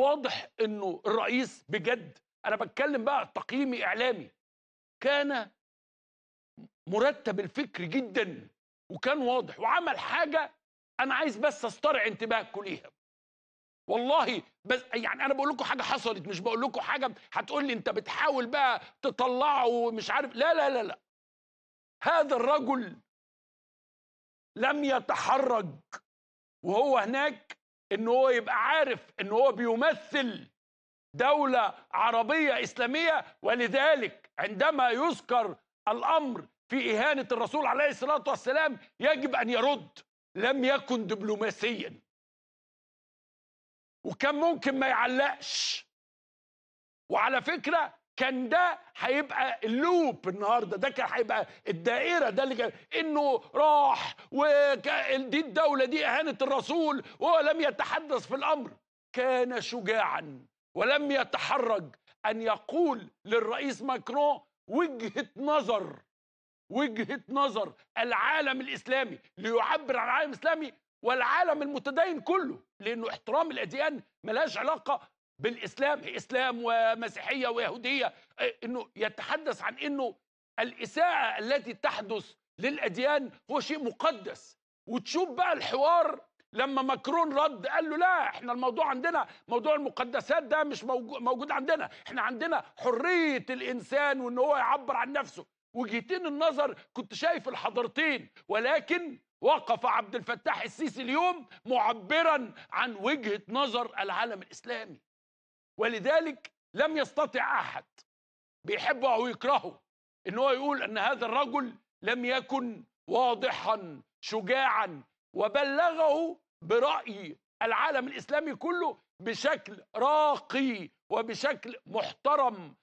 واضح انه الرئيس بجد انا بتكلم بقى تقييمي اعلامي كان مرتب الفكر جدا وكان واضح وعمل حاجه انا عايز بس استرع انتباهكم ليها والله بس يعني انا بقول لكم حاجه حصلت مش بقول لكم حاجه هتقول لي انت بتحاول بقى تطلعه ومش عارف لا لا لا لا هذا الرجل لم يتحرج وهو هناك ان هو يبقى عارف ان هو بيمثل دولة عربية إسلامية ولذلك عندما يذكر الأمر في إهانة الرسول عليه الصلاة والسلام يجب أن يرد لم يكن دبلوماسيا وكان ممكن ما يعلقش وعلى فكرة كان ده هيبقى اللوب النهارده ده كان هيبقى الدائره ده اللي كان انه راح ودي الدوله دي اهانه الرسول وهو لم يتحدث في الامر كان شجاعا ولم يتحرج ان يقول للرئيس ماكرون وجهه نظر وجهه نظر العالم الاسلامي ليعبر عن العالم الاسلامي والعالم المتدين كله لانه احترام الاديان ملهاش علاقه بالاسلام اسلام ومسيحيه ويهوديه آه، انه يتحدث عن انه الاساءه التي تحدث للاديان هو شيء مقدس وتشوف بقى الحوار لما مكرون رد قال له لا احنا الموضوع عندنا موضوع المقدسات ده مش موجود عندنا احنا عندنا حريه الانسان وان هو يعبر عن نفسه وجهتين النظر كنت شايف الحضارتين ولكن وقف عبد الفتاح السيسي اليوم معبرا عن وجهه نظر العالم الاسلامي ولذلك لم يستطع أحد بيحبه أو يكرهه إن هو يقول أن هذا الرجل لم يكن واضحا شجاعا وبلغه برأي العالم الإسلامي كله بشكل راقي وبشكل محترم